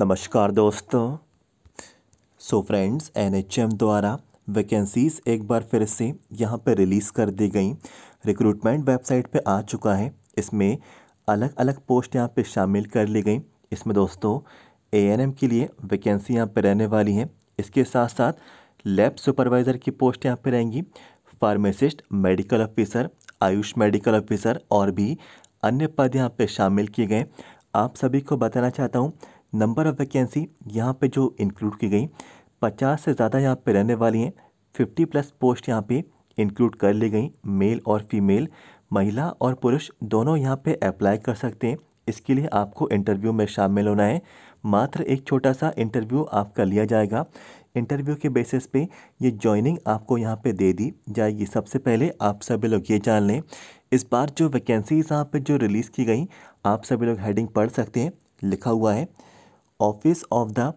नमस्कार दोस्तों so friends NHM द्वारा वैकेंसीज़ एक बार फिर से यहाँ पर रिलीज़ कर दी गई रिक्रूटमेंट वेबसाइट पे आ चुका है इसमें अलग अलग पोस्ट यहाँ पे शामिल कर ली गई इसमें दोस्तों एएनएम के लिए वैकेंसी यहाँ पर रहने वाली है इसके साथ साथ लैब सुपरवाइज़र की पोस्ट यहाँ पर रहेंगी pharmacist medical officer AYUSH medical officer और भी अन्य पद यहाँ पर शामिल किए गए आप सभी को बताना चाहता हूँ नंबर ऑफ़ वैकेंसी यहाँ पे जो इंक्लूड की गई पचास से ज़्यादा यहाँ पे रहने वाली हैं फिफ्टी प्लस पोस्ट यहाँ पे इंक्लूड कर ली गई मेल और फीमेल महिला और पुरुष दोनों यहाँ पे अप्लाई कर सकते हैं इसके लिए आपको इंटरव्यू में शामिल होना है मात्र एक छोटा सा इंटरव्यू आपका लिया जाएगा इंटरव्यू के बेसिस पे ये जॉइनिंग आपको यहाँ पे दे दी जाएगी सबसे पहले आप सभी लोग ये जान लें इस बार जो वैकेंसीज यहाँ पे जो रिलीज़ की गई आप सभी लोग हेडिंग पढ़ सकते हैं लिखा हुआ है office of the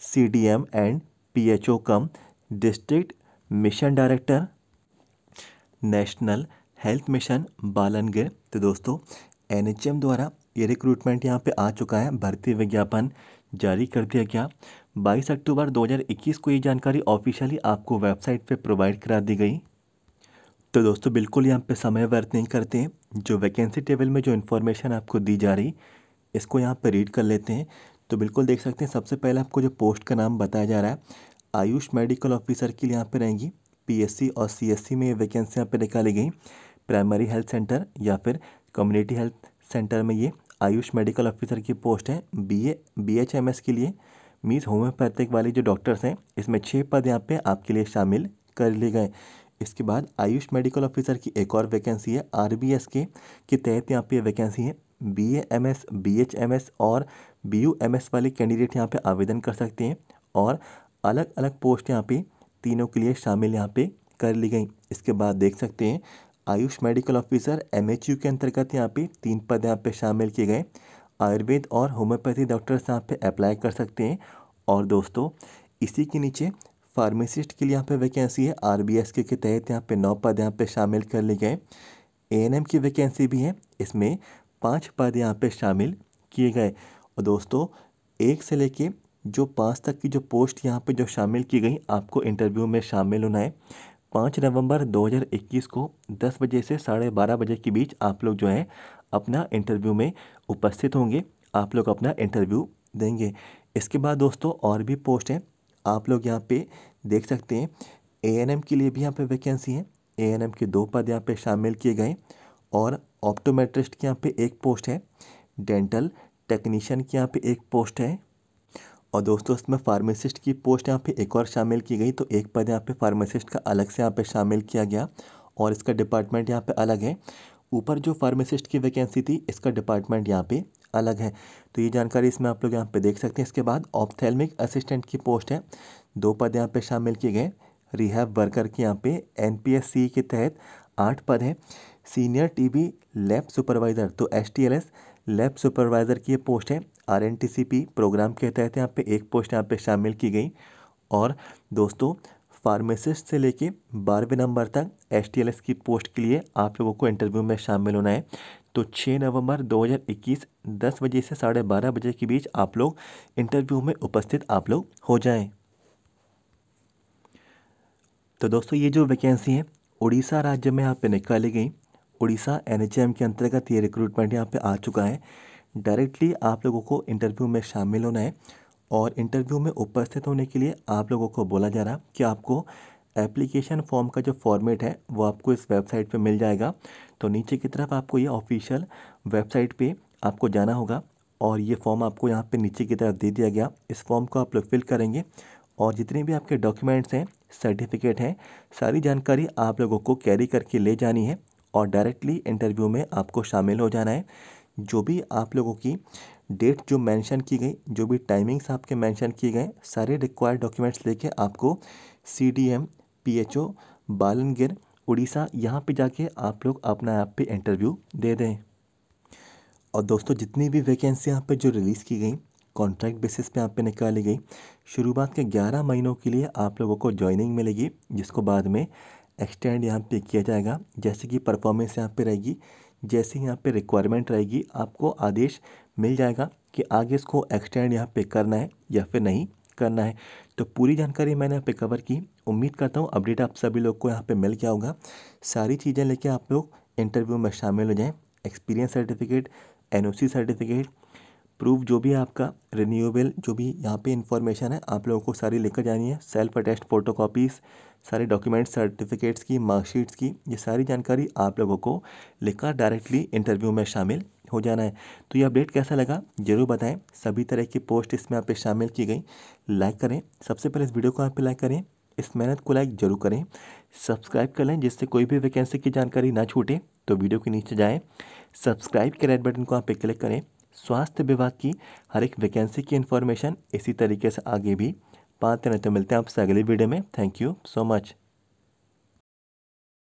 C D M and P H O cum district mission director national health mission Balangir तो दोस्तों एन एच एम द्वारा ये रिक्रूटमेंट यहाँ पे आ चुका है भर्ती विज्ञापन जारी कर दिया गया 22 अक्टूबर 2021 को ये जानकारी ऑफिशियली आपको वेबसाइट पे प्रोवाइड करा दी गई तो दोस्तों बिल्कुल यहाँ पे समय व्यर्थ नहीं करते हैं जो वैकेंसी टेबल में जो इन्फॉर्मेशन आपको दी जा रही इसको यहाँ पे रीड कर लेते हैं तो बिल्कुल देख सकते हैं सबसे पहले आपको जो पोस्ट का नाम बताया जा रहा है आयुष मेडिकल ऑफिसर के लिए यहाँ पर रहेंगी पी और सी में ये वैकेंसी यहाँ पर निकाली गई प्राइमरी हेल्थ सेंटर या फिर कम्युनिटी हेल्थ सेंटर में ये आयुष मेडिकल ऑफिसर की पोस्ट है बीए बीएचएमएस के लिए मीस होम्योपैथिक वाले जो डॉक्टर्स हैं इसमें छः पद यहाँ पे आपके लिए शामिल कर लिए गए इसके बाद आयुष मेडिकल ऑफिसर की एक और वैकेंसी है आर के के तहत यहाँ पे वैकेंसी है B BHMS M S B H M S और बी यू एम एस वाले कैंडिडेट यहाँ पे आवेदन कर सकते हैं और अलग अलग पोस्ट यहाँ पे तीनों के लिए शामिल यहाँ पे कर ली गई इसके बाद देख सकते हैं AYUSH medical officer M H U के अंतर्गत यहाँ पे तीन पद यहाँ पे शामिल किए गए आयुर्वेद और होम्योपैथी डॉक्टर्स यहाँ पे अप्लाई कर सकते हैं और दोस्तों इसी के नीचे फार्मासिस्ट के लिए यहाँ पे वैकेंसी है आर के, के तहत यहाँ पे नौ पद यहाँ पे शामिल कर लिए गए ए की वैकेंसी भी है इसमें पाँच पद यहाँ पे शामिल किए गए और दोस्तों एक से लेके जो पाँच तक की जो पोस्ट यहाँ पे जो शामिल की गई आपको इंटरव्यू में शामिल होना है पाँच नवंबर 2021 को दस बजे से साढ़े बारह बजे के बीच आप लोग जो है अपना इंटरव्यू में उपस्थित होंगे आप लोग अपना इंटरव्यू देंगे इसके बाद दोस्तों और भी पोस्ट हैं आप लोग यहाँ पर देख सकते हैं ए के लिए भी यहाँ पे वैकेंसी है ए के दो पद यहाँ पे शामिल किए गए और ऑप्टोमेट्रिस्ट के यहाँ पे एक पोस्ट है डेंटल टेक्नीशियन की यहाँ पे एक पोस्ट है और दोस्तों इसमें फार्मासिस्ट की पोस्ट यहाँ पे एक और शामिल की गई तो एक पद यहाँ पे फार्मासिस्ट का अलग से यहाँ पे शामिल किया गया और इसका डिपार्टमेंट यहाँ पे अलग है ऊपर जो फार्मासिस्ट की वैकेंसी थी इसका डिपार्टमेंट यहाँ पे अलग है तो ये जानकारी इसमें आप लोग यहाँ पर देख सकते हैं इसके बाद ऑप्थेलमिक असिस्टेंट की पोस्ट है दो पद यहाँ पर शामिल किए गए रिहैब वर्कर के यहाँ पे एन के तहत आठ पद हैं सीनियर टी लैब सुपरवाइज़र तो एस लैब सुपरवाइज़र की ये पोस्ट है R N T C P programme के तहत यहाँ पे एक पोस्ट यहाँ पे शामिल की गई और दोस्तों फार्मेसिस्ट से लेके बारहवें नंबर तक एस टी एल एस की पोस्ट के लिए आप लोगों को इंटरव्यू में शामिल होना है तो 6 नवंबर 2021 दस बजे से साढ़े बारह बजे के बीच आप लोग इंटरव्यू में उपस्थित आप लोग हो जाएं तो दोस्तों ये जो वैकेंसी है उड़ीसा राज्य में यहाँ पे निकाली गई उड़ीसा एन के अंतर्गत ये रिक्रूटमेंट यहाँ पे आ चुका है डायरेक्टली आप लोगों को इंटरव्यू में शामिल होना है और इंटरव्यू में उपस्थित होने के लिए आप लोगों को बोला जा रहा कि आपको एप्लीकेशन फॉर्म का जो फॉर्मेट है वो आपको इस वेबसाइट पे मिल जाएगा तो नीचे की तरफ आपको ये ऑफिशियल वेबसाइट पे आपको जाना होगा और ये फॉर्म आपको यहाँ पे नीचे की तरफ दे दिया गया इस फॉर्म को आप लोग फिल करेंगे और जितने भी आपके डॉक्यूमेंट्स हैं सर्टिफिकेट हैं सारी जानकारी आप लोगों को कैरी करके ले जानी है और डायरेक्टली इंटरव्यू में आपको शामिल हो जाना है जो भी आप लोगों की डेट जो मेंशन की गई जो भी टाइमिंग्स आपके मेंशन किए गए सारे रिक्वायर्ड डॉक्यूमेंट्स लेके आपको C D M P H O Balangir Orissa यहाँ पे जाके आप लोग अपना ऐप पे इंटरव्यू दे दें और दोस्तों जितनी भी वैकेंसी यहाँ पे जो रिलीज़ की गई कॉन्ट्रैक्ट बेसिस पे यहाँ पे निकाली गई शुरुआत के ग्यारह महीनों के लिए आप लोगों को ज्वाइनिंग मिलेगी जिसको बाद में एक्सटेंड यहाँ पे किया जाएगा जैसे कि परफॉर्मेंस यहाँ पे रहेगी जैसे यहाँ पे रिक्वायरमेंट रहेगी आपको आदेश मिल जाएगा कि आगे इसको एक्सटेंड यहाँ पे करना है या फिर नहीं करना है तो पूरी जानकारी मैंने यहाँ पे कवर की उम्मीद करता हूँ अपडेट आप सभी लोग को यहाँ पे मिल गया होगा सारी चीज़ें लेके आप लोग इंटरव्यू में शामिल हो जाएँ एक्सपीरियंस सर्टिफिकेट एन सर्टिफिकेट प्रूफ जो भी आपका रिन्यूएबल जो भी यहाँ पे इंफॉर्मेशन है आप लोगों को सारी लेकर जानी है सेल्फ अटेस्ट फोटोकॉपीज़ सारे डॉक्यूमेंट्स सर्टिफिकेट्स की मार्कशीट्स की ये सारी जानकारी आप लोगों को लेकर डायरेक्टली इंटरव्यू में शामिल हो जाना है तो ये अपडेट कैसा लगा जरूर बताएं सभी तरह की पोस्ट इसमें आप शामिल की गई लाइक करें सबसे पहले इस वीडियो को आप लाइक करें इस मेहनत को लाइक जरूर करें सब्सक्राइब कर लें जिससे कोई भी वैकेंसी की जानकारी ना छूटे तो वीडियो के नीचे जाएँ सब्सक्राइब के रेड बटन को आप पे क्लिक करें स्वास्थ्य विभाग की हर एक वैकेंसी की इन्फॉर्मेशन इसी तरीके से आगे भी पाते रहते मिलते हैं आपसे अगली वीडियो में थैंक यू सो मच